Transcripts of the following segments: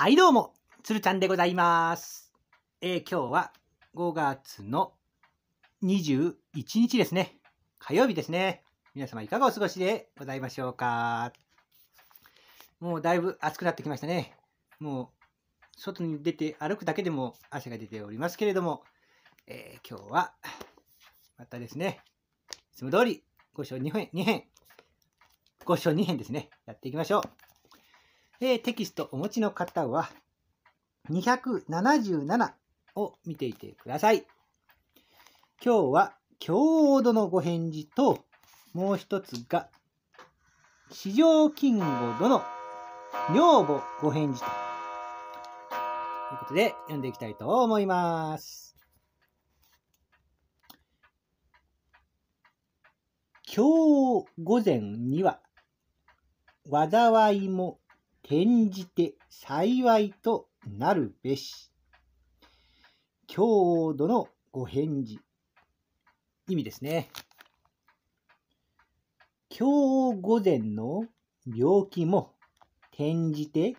はいどうも、つるちゃんでございます。えー、今日は5月の21日ですね。火曜日ですね。皆様いかがお過ごしでございましょうか。もうだいぶ暑くなってきましたね。もう外に出て歩くだけでも汗が出ておりますけれども、えー、今日はまたですね、いつも通り5章2編、2編、5章2編ですね、やっていきましょう。えー、テキストお持ちの方は、277を見ていてください。今日は、強度のご返事と、もう一つが、四条金吾殿、女房ご返事と。ということで、読んでいきたいと思います。今日午前には、災いも転じて幸いとなるべし。郷土のご返事。意味ですね。今日午前の病気も転じて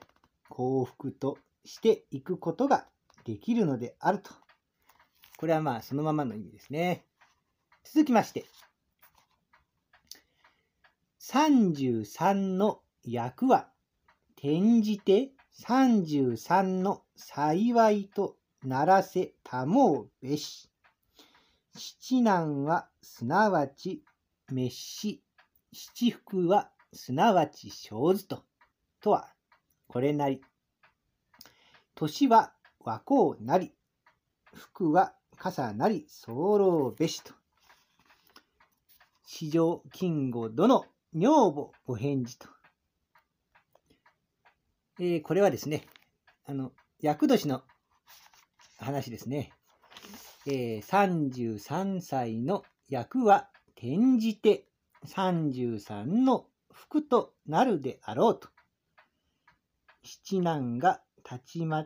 幸福としていくことができるのであると。これはまあそのままの意味ですね。続きまして。33の役は転じて三十三の幸いとならせたもうべし。七難はすなわち滅し、七福はすなわち生ずと。とは、これなり。年は和光なり、福は傘なり候べしと。市場金吾殿女房お返事と。えー、これはですね、あの、厄年の話ですね。えー、33歳の役は転じて33の福となるであろうと。七男が立ちま、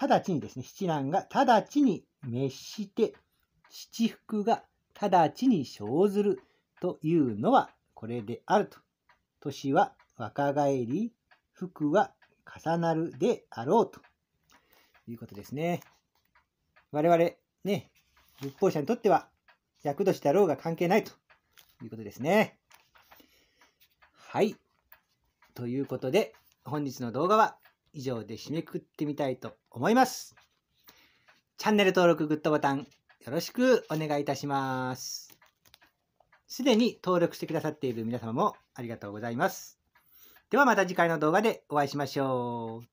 直ちにですね、七男が直ちに滅して、七福が直ちに生ずるというのはこれであると。年は若返り、福は重なるであろうということですね。我々、ね、仏法者にとっては、厄年だろうが関係ないということですね。はい。ということで、本日の動画は以上で締めくくってみたいと思います。チャンネル登録、グッドボタン、よろしくお願いいたします。すでに登録してくださっている皆様もありがとうございます。ではまた次回の動画でお会いしましょう。